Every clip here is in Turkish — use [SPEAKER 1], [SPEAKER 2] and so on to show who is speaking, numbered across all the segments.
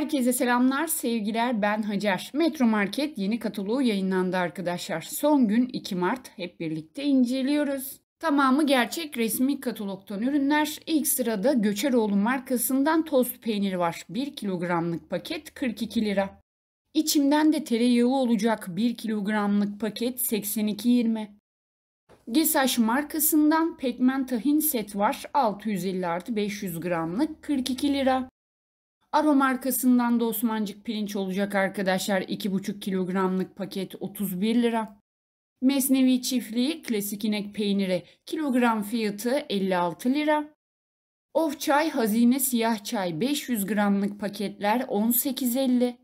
[SPEAKER 1] Herkese selamlar, sevgiler. Ben Hacer. Metro Market yeni kataloğu yayınlandı arkadaşlar. Son gün 2 Mart. Hep birlikte inceliyoruz. Tamamı gerçek resmi katalogdan ürünler. İlk sırada Göçeroğlu markasından tost peyniri var. 1 kilogramlık paket 42 lira. İçimden de tereyağı olacak 1 kilogramlık paket 82.20. Gesaş markasından pekmen tahin set var 650 artı 500 gramlık 42 lira. Aro markasından da Osmancık pirinç olacak arkadaşlar. 2,5 kilogramlık paket 31 lira. Mesnevi çiftliği klasik inek peyniri kilogram fiyatı 56 lira. Of çay hazine siyah çay 500 gramlık paketler 18.50.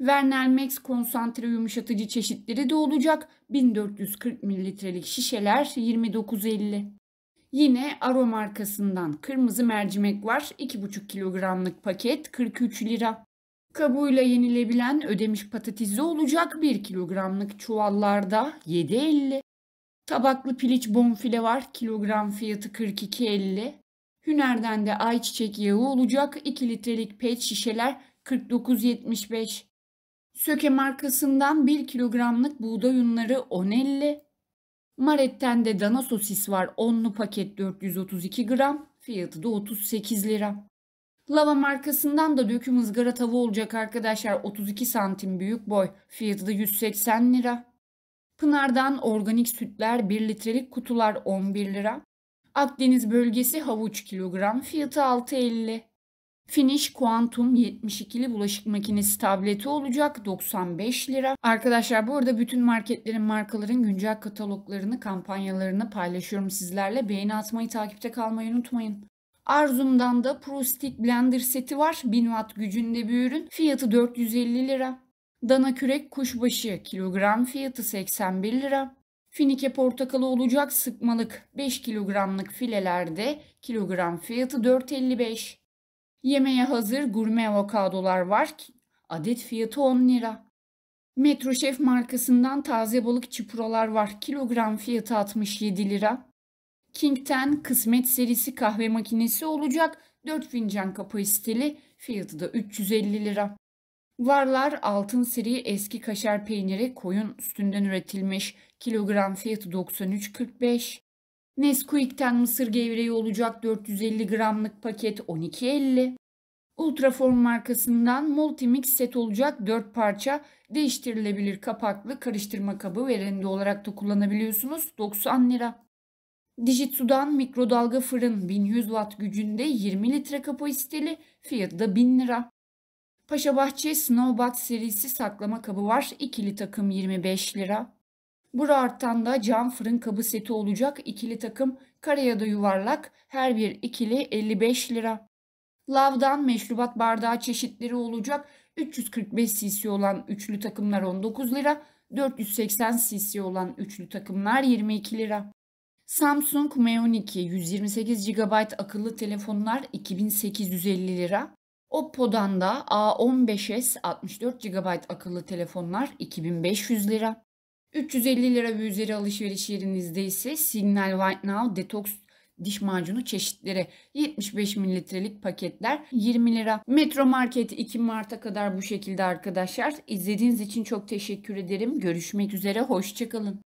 [SPEAKER 1] Vernel Max konsantre yumuşatıcı çeşitleri de olacak. 1440 mililitrelik şişeler 29.50. Yine Aro markasından kırmızı mercimek var. 2,5 kilogramlık paket 43 lira. Kabuğuyla yenilebilen ödemiş patatesi olacak 1 kilogramlık çuvallarda 7.50. Tabaklı piliç bonfile var. Kilogram fiyatı 42.50. Hüner'den de ayçiçek yağı olacak 2 litrelik pet şişeler 49.75. Söke markasından 1 kilogramlık buğday unları 10.50. Maret'ten de dana sosis var. 10'lu paket 432 gram. Fiyatı da 38 lira. Lava markasından da döküm ızgara tava olacak arkadaşlar. 32 santim büyük boy. Fiyatı da 180 lira. Pınar'dan organik sütler 1 litrelik kutular 11 lira. Akdeniz bölgesi havuç kilogram fiyatı 6.50. Finish Quantum 72'li bulaşık makinesi tableti olacak 95 lira. Arkadaşlar bu arada bütün marketlerin markaların güncel kataloglarını kampanyalarını paylaşıyorum sizlerle. Beğeni atmayı takipte kalmayı unutmayın. Arzum'dan da Pro Stick Blender seti var. 1000 watt gücünde bir ürün. Fiyatı 450 lira. Dana kürek kuşbaşı kilogram fiyatı 81 lira. Finike portakalı olacak sıkmalık 5 kilogramlık filelerde kilogram fiyatı 4.55. Yemeğe hazır gurme avokadolar var ki adet fiyatı 10 lira. Metro Şef markasından taze balık çipuralar var. Kilogram fiyatı 67 lira. King'ten kısmet serisi kahve makinesi olacak. 4 fincan kapasiteli fiyatı da 350 lira. Varlar altın seri eski kaşar peyniri koyun üstünden üretilmiş. Kilogram fiyatı 93.45. Nesquik'ten mısır gevreği olacak 450 gramlık paket 12.50. Ultraform markasından Multimix set olacak 4 parça değiştirilebilir kapaklı karıştırma kabı ve rende olarak da kullanabiliyorsunuz 90 lira. Dijitsu'dan mikrodalga fırın 1100 watt gücünde 20 litre kapasiteli fiyatı da 1000 lira. Paşa Bahçe Snowbat serisi saklama kabı var ikili takım 25 lira. Burart'tan da cam fırın kabı seti olacak. ikili takım ya da yuvarlak. Her bir ikili 55 lira. Lav'dan meşrubat bardağı çeşitleri olacak. 345 cc olan üçlü takımlar 19 lira. 480 cc olan üçlü takımlar 22 lira. Samsung M12 128 GB akıllı telefonlar 2850 lira. Oppo'dan da A15s 64 GB akıllı telefonlar 2500 lira. 350 lira ve üzeri alışveriş yerinizde ise Signal White Now Detox diş macunu çeşitleri 75 mililitrelik paketler 20 lira. Metro Market 2 Mart'a kadar bu şekilde arkadaşlar. İzlediğiniz için çok teşekkür ederim. Görüşmek üzere hoşçakalın.